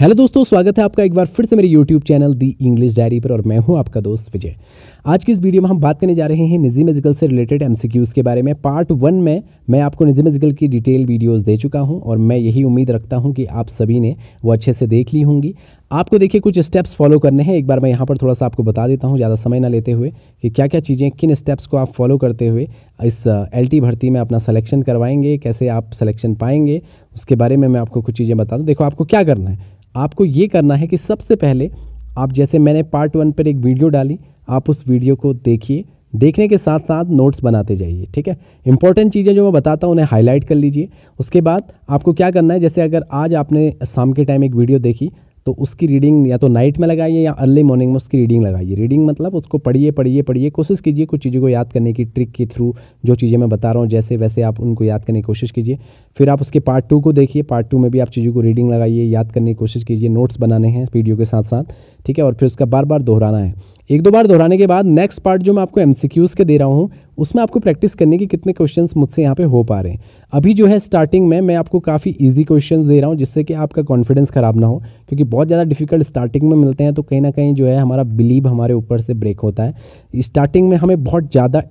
hello दोस्तों स्वागत है आपका एक बार फिर से मेरे YouTube channel the English diary पर और मैं हूं आपका दोस्त विजय आज की इस वीडियो में हम बात करने जा रहे हैं निजी मेजिकल से रिलेटेड एमसीक्यूज़ के बारे में पार्ट वन में मैं आपको निजी मेजिकल की डिटेल वीडियोस दे चुका हूं और मैं यही उम्मीद रखता हूं कि आप सभी ने वो अच्छे से देख ली होंगी आपको देखिए कुछ स्टेप्स फॉलो करने हैं एक बार मैं यहाँ पर थोड़ा सा आपको बता देता हूँ ज़्यादा समय ना लेते हुए कि क्या क्या चीज़ें किन स्टेप्स को आप फॉलो करते हुए इस एलटी भर्ती में अपना सिलेक्शन करवाएंगे कैसे आप सिलेक्शन पाएंगे उसके बारे में मैं आपको कुछ चीज़ें बता दूँ देखो आपको क्या करना है आपको ये करना है कि सबसे पहले आप जैसे मैंने पार्ट वन पर एक वीडियो डाली आप उस वीडियो को देखिए देखने के साथ साथ नोट्स बनाते जाइए ठीक है इंपॉर्टेंट चीज़ें जो मैं बताता हूँ उन्हें हाईलाइट कर लीजिए उसके बाद आपको क्या करना है जैसे अगर आज आपने शाम के टाइम एक वीडियो देखी तो उसकी रीडिंग या तो नाइट में लगाइए या अर्ली मॉर्निंग में उसकी रीडिंग लगाइए रीडिंग मतलब उसको पढ़िए पढ़िए पढ़िए कोशिश कीजिए कुछ चीज़ों को याद करने की ट्रिक के थ्रू जो चीज़ें मैं बता रहा हूँ जैसे वैसे आप उनको याद करने की कोशिश कीजिए फिर आप उसके पार्ट टू को देखिए पार्ट टू में भी आप चीज़ों को रीडिंग लगाइए याद करने की कोशिश कीजिए नोट्स बनाने हैं वीडियो के साथ साथ ठीक है और फिर उसका बार बार दोहराना है एक दो बार दोहराने के बाद नेक्स्ट पार्ट जो मैं आपको एम के दे रहा हूँ उसमें आपको प्रैक्टिस करने के कितने क्वेश्चन मुझसे यहाँ पे हो पा रहे हैं अभी जो है स्टार्टिंग में मैं आपको काफ़ी ईजी क्वेश्चन दे रहा हूँ जिससे कि आपका कॉन्फिडेंस ख़राब ना हो क्योंकि बहुत ज़्यादा डिफिकल्ट स्टार्टिंग में मिलते हैं तो कहीं ना कहीं जो है हमारा बिलीव हमारे ऊपर से ब्रेक होता है स्टार्टिंग में हमें बहुत ज़्यादा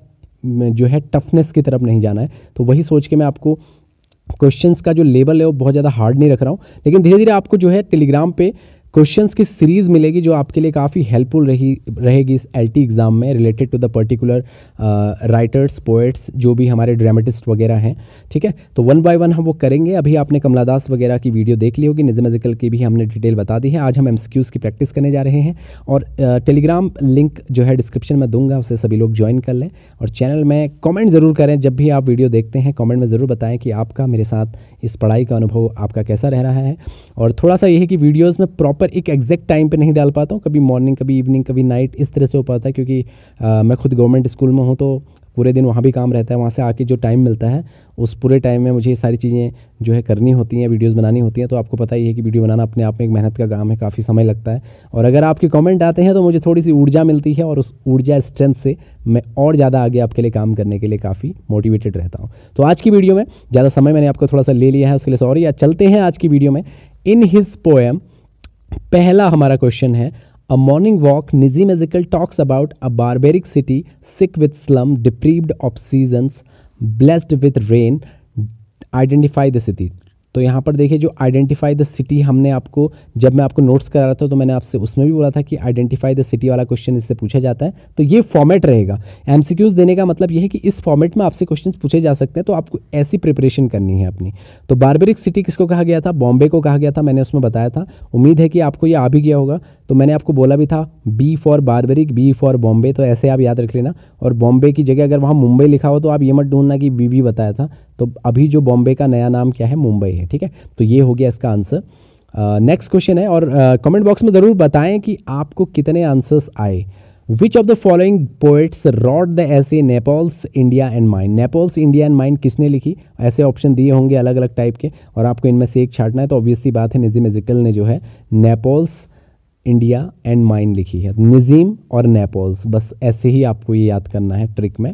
जो है टफनेस की तरफ नहीं जाना है तो वही सोच के मैं आपको क्वेश्चंस का जो लेवल है वो बहुत ज़्यादा हार्ड नहीं रख रहा हूँ लेकिन धीरे धीरे आपको जो है टेलीग्राम पे क्वेश्चन की सीरीज़ मिलेगी जो आपके लिए काफ़ी हेल्पफुल रही रहेगी इस एल एग्ज़ाम में related to the particular writers poets जो भी हमारे ड्रामेटिस्ट वगैरह हैं ठीक है तो वन बाय वन हम वो करेंगे अभी आपने कमला दास वगैरह की वीडियो देख ली होगी निजमेजिकल की भी हमने डिटेल बता दी है आज हम एम की प्रैक्टिस करने जा रहे हैं और टेलीग्राम uh, लिंक जो है डिस्क्रिप्शन में दूंगा उसे सभी लोग ज्वाइन कर लें और चैनल में कॉमेंट ज़रूर करें जब भी आप वीडियो देखते हैं कॉमेंट में ज़रूर बताएँ कि आपका मेरे साथ इस पढ़ाई का अनुभव आपका कैसा रह रहा है और थोड़ा सा यही कि वीडियोज़ में प्रॉपर पर एक एग्जैक्ट टाइम पे नहीं डाल पाता हूँ कभी मॉर्निंग कभी इवनिंग कभी नाइट इस तरह से हो पाता है क्योंकि आ, मैं खुद गवर्नमेंट स्कूल में हूँ तो पूरे दिन वहाँ भी काम रहता है वहाँ से आके जो टाइम मिलता है उस पूरे टाइम में मुझे ये सारी चीज़ें जो है करनी होती हैं वीडियोस बनानी होती हैं तो आपको पता ही है कि वीडियो बनाना अपने आप में एक मेहनत का काम है काफ़ी समय लगता है और अगर आपके कमेंट आते हैं तो मुझे थोड़ी सी ऊर्जा मिलती है और उस ऊर्जा स्ट्रेंथ से मैं और ज़्यादा आगे आपके लिए काम करने के लिए काफ़ी मोटिवेटेड रहता हूँ तो आज की वीडियो में ज़्यादा समय मैंने आपको थोड़ा सा ले लिया है उसके लिए सॉरी या चलते हैं आज की वीडियो में इन हिज पोएम पहला हमारा क्वेश्चन है a morning walk Nissim Ezekiel talks about a barbaric city sick with slum deprived of season blessed with rain identify the city तो यहाँ पर देखिए जो आइडेंटिफाई द सिटी हमने आपको जब मैं आपको नोट्स करा रहा था तो मैंने आपसे उसमें भी बोला था कि आइडेंटिफाई द सिटी वाला क्वेश्चन इससे पूछा जाता है तो ये फॉर्मेट रहेगा एम देने का मतलब ये है कि इस फॉर्मेट में आपसे क्वेश्चन पूछे जा सकते हैं तो आपको ऐसी प्रिपरेशन करनी है अपनी तो बारबेरिक सिटी किसको कहा गया था बॉम्बे को कहा गया था मैंने उसमें बताया था उम्मीद है कि आपको ये आ भी गया होगा तो मैंने आपको बोला भी था B for barbaric B for Bombay तो ऐसे आप याद रख लेना और बॉम्बे की जगह अगर वहाँ मुंबई लिखा हो तो आप ये मत ढूंढना कि बी बी बताया था तो अभी जो बॉम्बे का नया नाम क्या है मुंबई है ठीक है तो ये हो गया इसका आंसर नेक्स्ट क्वेश्चन है और कमेंट uh, बॉक्स में ज़रूर बताएं कि आपको कितने आंसर्स आए which of the following poets wrote the essay Naipaul's India and mine Naipaul's India and mine किसने लिखी ऐसे ऑप्शन दिए होंगे अलग अलग टाइप के और आपको इनमें से एक छाटना है तो ऑब्वियसली बात है निजी मेजिकल ने जो है नेपोल्स इंडिया एंड माइन लिखी है निज़ीम और नेपोल्स बस ऐसे ही आपको ये याद करना है ट्रिक में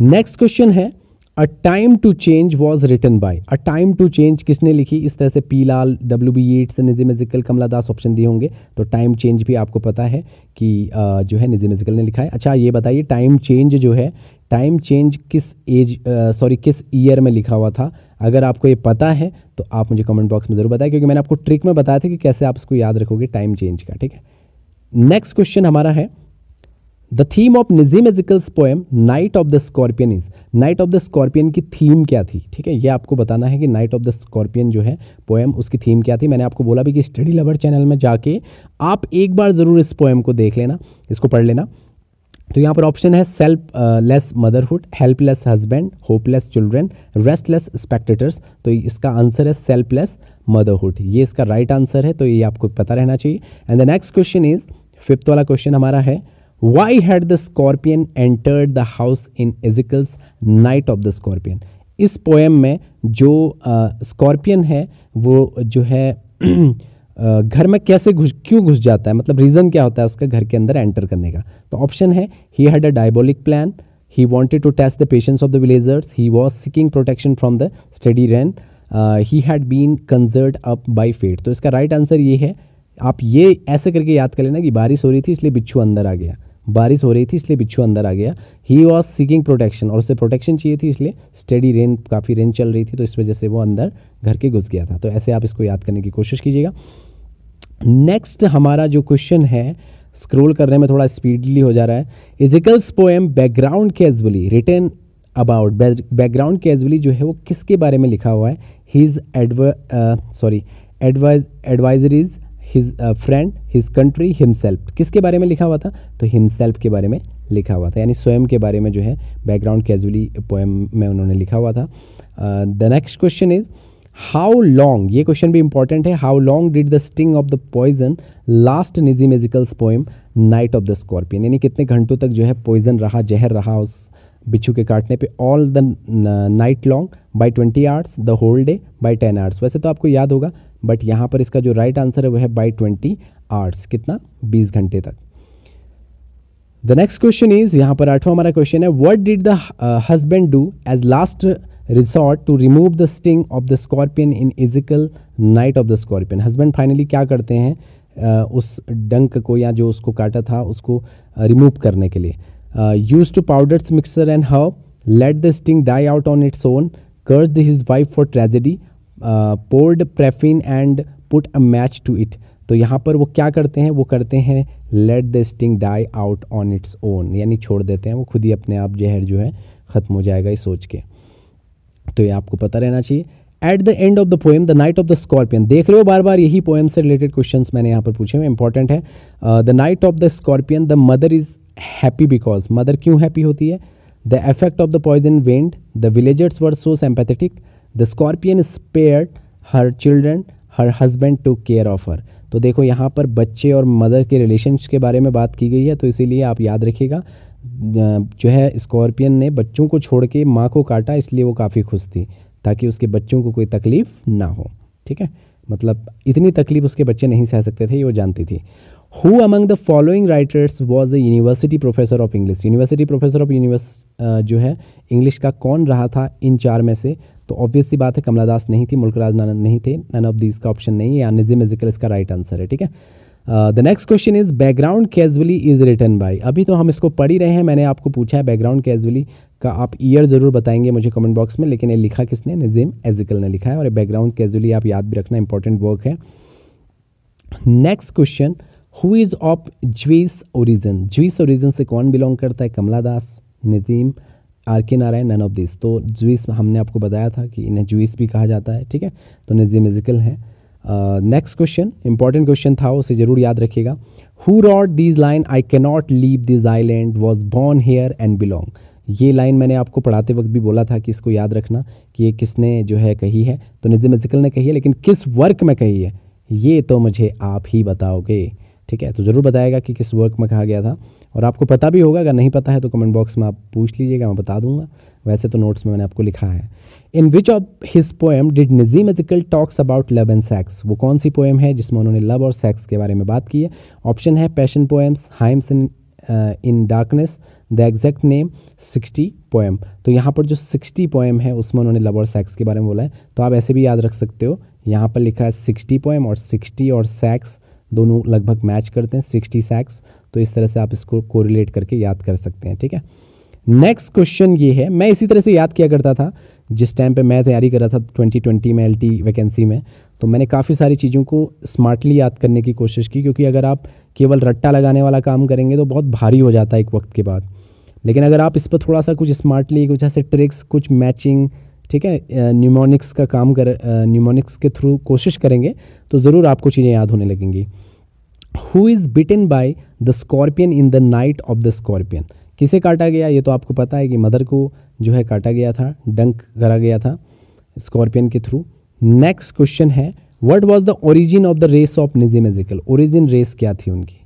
नेक्स्ट क्वेश्चन है a time to change was written by a time to change किसने लिखी इस तरह से P Lal W B Yeats Nissim Ezekiel कमला दास ऑप्शन दिए होंगे तो टाइम चेंज भी आपको पता है कि जो है निजी म्यूजिकल ने लिखा है अच्छा ये बताइए टाइम चेंज जो है टाइम चेंज किस एज सॉरी किस ईयर में लिखा हुआ था अगर आपको ये पता है तो आप मुझे कमेंट बॉक्स में ज़रूर बताएं क्योंकि मैंने आपको ट्रिक में बताया था कि कैसे आप इसको याद रखोगे टाइम चेंज का ठीक है नेक्स्ट क्वेश्चन हमारा है the theme of Nissim Ezekiel's poem night of the scorpion is night of the scorpion की थीम क्या थी ठीक है ये आपको बताना है कि नाइट ऑफ द स्कॉर्पियन जो है पोएम उसकी थीम क्या थी मैंने आपको बोला भी कि स्टडी लवर चैनल में जाके आप एक बार ज़रूर इस पोएम को देख लेना इसको पढ़ लेना तो यहाँ पर ऑप्शन है selfless motherhood helpless husband hopeless children restless spectators तो इसका आंसर है सेल्फलेस मदरहुड ये इसका राइट right आंसर है तो ये आपको पता रहना चाहिए and the next question is fifth वाला क्वेश्चन हमारा है why had the scorpion entered the house in Ezekiel's night of the scorpion इस पोएम में जो स्कॉर्पियन uh, है वो जो है uh, घर में कैसे घुस क्यों घुस जाता है मतलब रीज़न क्या होता है उसका घर के अंदर एंटर करने का तो ऑप्शन है he had a diabolic plan he wanted to test the patience of the villagers he was seeking protection from the steady rain he had been conjured up by fate तो इसका right right answer ये है आप ये ऐसे करके याद कर लेना कि बारिश हो रही थी इसलिए बिच्छू अंदर आ गया बारिश हो रही थी इसलिए बिच्छू अंदर आ गया ही वॉज सीकिंग प्रोटेक्शन और उसे प्रोटेक्शन चाहिए थी इसलिए स्टडी रेन काफ़ी रेन चल रही थी तो इस वजह से वो अंदर घर के घुस गया था तो ऐसे आप इसको याद करने की कोशिश कीजिएगा नेक्स्ट हमारा जो क्वेश्चन है स्क्रोल करने में थोड़ा स्पीडली हो जा रहा है Ezekiel's poem background casually written about background casually जो है वो किसके बारे में लिखा हुआ है हीज़ एडव sorry advise advisories his friend his country himself किसके बारे में लिखा हुआ था तो हिमसेल्फ के बारे में लिखा हुआ था यानी स्वयं के बारे में जो है बैकग्राउंड कैजुअली पोएम में उन्होंने लिखा हुआ था the next question is how long ये क्वेश्चन भी इंपॉर्टेंट है how long did the sting of the poison last Nissim Ezekiel's poem night of the scorpion यानी कितने घंटों तक जो है पॉइजन रहा जहर रहा उस बिच्छू के काटने पे all the night long by twenty hours the whole day by ten hours वैसे तो आपको याद होगा बट यहाँ पर इसका जो राइट आंसर है वह है बाई ट्वेंटी आवर्स कितना बीस घंटे तक द नेक्स्ट क्वेश्चन इज यहाँ पर आठवां हमारा क्वेश्चन है what did the husband do as last resort to remove the sting of the scorpion in Ezekiel night of the scorpion husband finally क्या करते हैं uh, उस डंक को या जो उसको काटा था उसको रिमूव uh, करने के लिए use two powders mixture and herb let the sting die out on its own cursed his wife for tragedy poured paraffin and put a match to it तो यहाँ पर वो क्या करते हैं वो करते हैं let the sting die out on its own यानी छोड़ देते हैं वो खुद ही अपने आप जहर जो है ख़त्म हो जाएगा ये सोच के तो ये आपको पता रहना चाहिए at the end of the poem the night of the scorpion देख रहे हो बार बार यही पोएम से रिलेटेड क्वेश्चन मैंने यहाँ पर पूछे हुए इंपॉर्टेंट है the night of the scorpion the mother is happy because mother क्यों हैप्पी होती है the effect of the poison waned the villagers were so sympathetic the scorpion spared her children her husband to care of her तो देखो यहाँ पर बच्चे और mother के रिलेशन के बारे में बात की गई है तो इसीलिए आप याद रखिएगा जो है स्कॉर्पियन ने बच्चों को छोड़ के माँ को काटा इसलिए वो काफ़ी खुश थी ताकि उसके बच्चों को कोई तकलीफ़ ना हो ठीक है मतलब इतनी तकलीफ उसके बच्चे नहीं सह सकते थे ये वो जानती थी who among the following writers was a university professor of English university professor of universe जो है इंग्लिश का कौन रहा था इन चार में से तो ऑब्वियस सी बात है कमला दास नहीं थी मुल्कराज नानंद नहीं थे नन ऑफ दीज का ऑप्शन नहीं है या निजी म्यूजिकल इसका राइट आंसर है ठीक है the next question is background casually is written by अभी तो हम इसको पढ़ ही रहे हैं मैंने आपको पूछा है बैकग्राउंड कैजुअली का आप ईयर ज़रूर बताएंगे मुझे कमेंट बॉक्स में लेकिन ये लिखा किसने निजीम एजिकल ने लिखा है और बैकग्राउंड कैजुअली आप याद भी रखना इंपॉर्टेंट वर्क है next question who is of Jewish origin Jewish origin से कौन बिलोंग करता है कमला दास Nissim R K Narayan none of this तो जुइस हमने आपको बताया था कि इन्हें जुइस भी कहा जाता है ठीक है तो नेजिमिजिकल है नेक्स्ट क्वेश्चन इंपॉर्टेंट क्वेश्चन था उसे जरूर याद रखिएगा who wrote this line I cannot leave this island was born here and belong ये लाइन मैंने आपको पढ़ाते वक्त भी बोला था कि इसको याद रखना कि ये किसने जो है कही है तो निजिमिजिकल ने कही है लेकिन किस वर्क में कही है ये तो मुझे आप ही बताओगे ठीक है तो ज़रूर बताएगा कि किस वर्क में कहा गया था और आपको पता भी होगा अगर नहीं पता है तो कमेंट बॉक्स में आप पूछ लीजिएगा मैं बता दूंगा वैसे तो नोट्स में मैंने आपको लिखा है in which of his poem did Nissim Ezekiel talks about love and sex वो कौन सी पोएम है जिसमें उन्होंने लव और सेक्स के बारे में बात की है ऑप्शन है passion poems hymns in in darkness the exact name sixty poem तो यहाँ पर जो सिक्सटी पोएम है उसमें उन्होंने लव और सेक्स के बारे में बोला है तो आप ऐसे भी याद रख सकते हो यहाँ पर लिखा है सिक्सटी पोएम और सिक्सटी और सेक्स दोनों लगभग मैच करते हैं सिक्सटी सैक्स तो इस तरह से आप इसको कोरिलेट करके याद कर सकते हैं ठीक है नेक्स्ट क्वेश्चन ये है मैं इसी तरह से याद किया करता था जिस टाइम पे मैं तैयारी कर रहा था 2020 में एलटी वैकेंसी में तो मैंने काफ़ी सारी चीज़ों को स्मार्टली याद करने की कोशिश की क्योंकि अगर आप केवल रट्टा लगाने वाला काम करेंगे तो बहुत भारी हो जाता है एक वक्त के बाद लेकिन अगर आप इस पर थोड़ा सा कुछ स्मार्टली कुछ ऐसे ट्रिक्स कुछ मैचिंग ठीक है न्यूमोनिक्स का काम कर न्यूमोनिक्स के थ्रू कोशिश करेंगे तो ज़रूर आपको चीज़ें याद होने लगेंगी who is bitten by the scorpion in the night of the scorpion किसे काटा गया ये तो आपको पता है कि मदर को जो है काटा गया था डंक करा गया था स्कॉर्पियन के थ्रू नेक्स्ट क्वेश्चन है what was the origin of the race of Nissim Ezekiel origin race क्या थी उनकी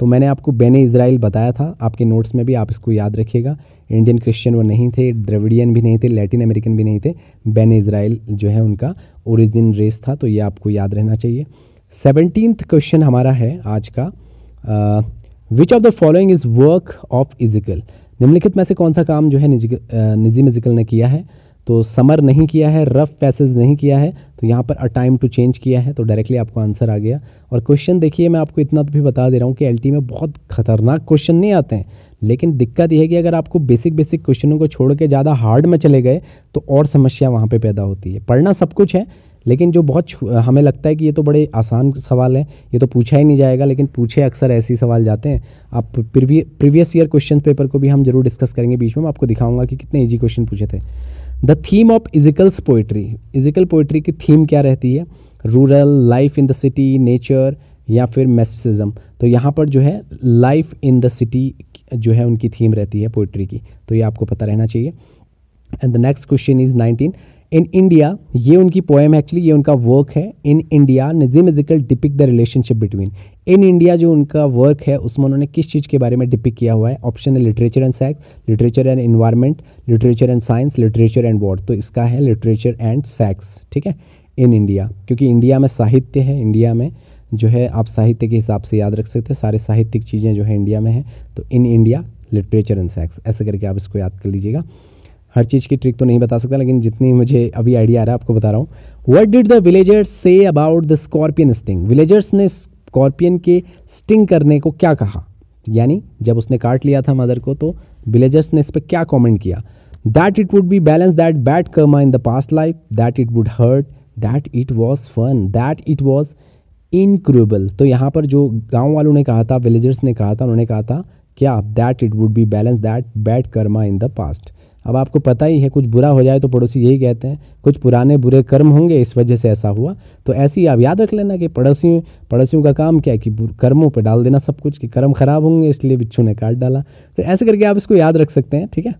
तो मैंने आपको बेने इसराइल बताया था आपके नोट्स में भी आप इसको याद रखिएगा इंडियन क्रिश्चियन वो नहीं थे द्रविडियन भी नहीं थे लैटिन अमेरिकन भी नहीं थे बेन इसराइल जो है उनका ओरिजिन रेस था तो ये आपको याद रहना चाहिए सेवनटीन क्वेश्चन हमारा है आज का which of the following is work of Ezekiel निम्नलिखित में से कौन सा काम जो है निजी निजी मिजिकल ने किया है तो समर नहीं किया है रफ पैसेज नहीं किया है तो यहाँ पर अ टाइम टू चेंज किया है तो डायरेक्टली आपको आंसर आ गया और क्वेश्चन देखिए मैं आपको इतना तो भी बता दे रहा हूँ कि एल में बहुत खतरनाक क्वेश्चन नहीं आते हैं लेकिन दिक्कत यह है कि अगर आपको बेसिक बेसिक क्वेश्चनों को छोड़ के ज़्यादा हार्ड में चले गए तो और समस्या वहाँ पर पैदा होती है पढ़ना सब कुछ है लेकिन जो बहुत हमें लगता है कि ये तो बड़े आसान सवाल हैं ये तो पूछा ही नहीं जाएगा लेकिन पूछे अक्सर ऐसे सवाल जाते हैं आप प्रीवियस ईयर क्वेश्चन पेपर को भी हम जरूर डिस्कस करेंगे बीच में मैं आपको दिखाऊंगा कि कितने ईजी क्वेश्चन पूछे थे the theme of Ezekiel's poetry Ezekiel poetry की थीम क्या रहती है rural life in the city nature या फिर मैसेजम तो यहाँ पर जो है लाइफ इन द सिटी जो है उनकी थीम रहती है पोइट्री की तो ये आपको पता रहना चाहिए and the next question is nineteen in India ये उनकी पोएम एक्चुअली ये उनका वर्क है in India Nissim Ezekiel depict the relationship between in India जो उनका वर्क है उसमें उन्होंने किस चीज़ के बारे में डिपिक किया हुआ है ऑप्शन है literature and sex literature and environment literature and science literature and war तो इसका है लिटरेचर एंड सैक्स ठीक है इन इंडिया क्योंकि इंडिया में साहित्य है इंडिया में जो है आप साहित्य के हिसाब से याद रख सकते हैं सारे साहित्यिक चीज़ें जो है इंडिया में हैं तो in India literature and sex ऐसे करके आप इसको याद कर लीजिएगा हर चीज़ की ट्रिक तो नहीं बता सकता लेकिन जितनी मुझे अभी आइडिया आ रहा है आपको बता रहा हूँ what did the villagers say about the scorpion sting villagers ने स्कॉर्पियन के स्टिंग करने को क्या कहा यानी जब उसने काट लिया था मदर को तो विलेजर्स ने इस पर क्या कॉमेंट किया that it would be balance that bad karma in the past life that it would hurt that it was fun that it was incredible तो यहाँ पर जो गांव वालों ने कहा था विलेजर्स ने कहा था उन्होंने कहा था क्या that it would be balance that bad karma in the past अब आपको पता ही है कुछ बुरा हो जाए तो पड़ोसी यही कहते हैं कुछ पुराने बुरे कर्म होंगे इस वजह से ऐसा हुआ तो ऐसे ही आप याद रख लेना कि पड़ोसियों पड़ोसियों का काम क्या है कि कर्मों पर डाल देना सब कुछ कि कर्म ख़राब होंगे इसलिए बिच्छू ने काट डाला तो ऐसे करके आप इसको याद रख सकते हैं ठीक है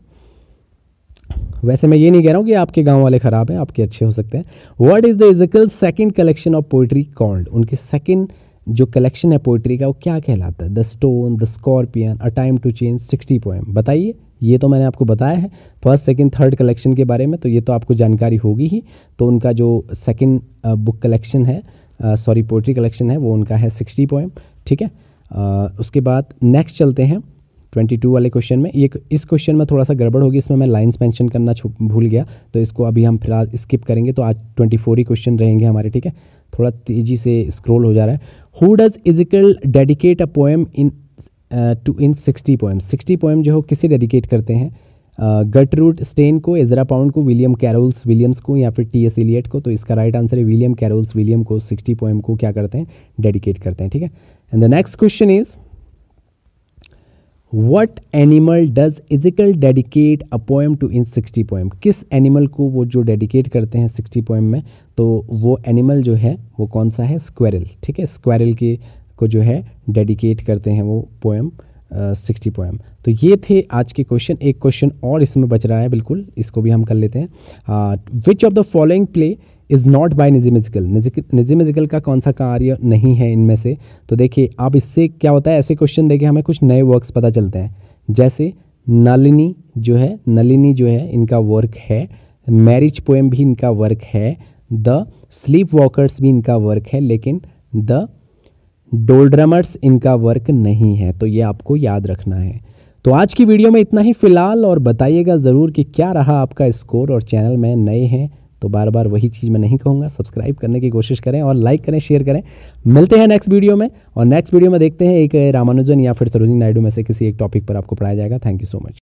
वैसे मैं ये नहीं कह रहा हूँ कि आपके गांव वाले ख़राब हैं आपके अच्छे हो सकते हैं what is the Ezekiel second collection of poetry called उनकी सेकेंड जो कलेक्शन है पोइट्री का वो क्या कहलाता है the stone the scorpion a time to change sixty poem बताइए ये तो मैंने आपको बताया है फर्स्ट सेकंड थर्ड कलेक्शन के बारे में तो ये तो आपको जानकारी होगी ही तो उनका जो सेकंड बुक कलेक्शन है सॉरी पोइट्री कलेक्शन है वो उनका है सिक्सटी पोएम ठीक है आ, उसके बाद नेक्स्ट चलते हैं ट्वेंटी टू वाले क्वेश्चन में ये इस क्वेश्चन में थोड़ा सा गड़बड़ होगी इसमें मैं लाइन्स मैंशन करना भूल गया तो इसको अभी हम फिलहाल स्किप करेंगे तो आज ट्वेंटी फोर ही क्वेश्चन रहेंगे हमारे ठीक है थोड़ा तेज़ी से स्क्रोल हो जा रहा है who does Ezekiel dedicate a poem in to in sixty poem sixty poem जो हो किसे डेडिकेट करते हैं गट रूट स्टेन को एजरा पाउंड को विलियम कैरोल्स विलियम्स को या फिर टी एस इलियट को तो इसका राइट आंसर है विलियम कैरोल्स विलियम को सिक्सटी पोएम को क्या करते हैं डेडिकेट करते हैं ठीक है and the next question is what animal does Ezekiel dedicate a poem to in sixty poem किस एनिमल को वो जो डेडिकेट करते हैं सिक्सटी पोएम में तो वो एनिमल जो है वो कौन सा है स्क्वेरल ठीक है स्क्वेरल के को जो है डेडिकेट करते हैं वो पोएम सिक्सटी पोएम तो ये थे आज के क्वेश्चन एक क्वेश्चन और इसमें बच रहा है बिल्कुल इसको भी हम कर लेते हैं which of the following play is not by निजिमिजिकल निजिमिजिकल का कौन सा कार्य नहीं है इनमें से तो देखिए आप इससे क्या होता है ऐसे क्वेश्चन देखे हमें कुछ नए वर्क्स पता चलते हैं जैसे नलिनी जो है नलिनी जो है इनका वर्क है मैरिज पोएम भी इनका वर्क है द स्लीप वॉकर्स भी इनका वर्क है लेकिन द डोलड्रमर्स इनका वर्क नहीं है तो ये आपको याद रखना है तो आज की वीडियो में इतना ही फ़िलहाल और बताइएगा ज़रूर कि क्या रहा आपका स्कोर और चैनल में नए हैं तो बार बार वही चीज़ मैं नहीं कहूँगा सब्सक्राइब करने की कोशिश करें और लाइक करें शेयर करें मिलते हैं नेक्स्ट वीडियो में और नेक्स्ट वीडियो में देखते हैं एक रामानुजन या फिर सरोजनी नायडू में से किसी एक टॉपिक पर आपको पढ़ाया जाएगा थैंक यू सो मच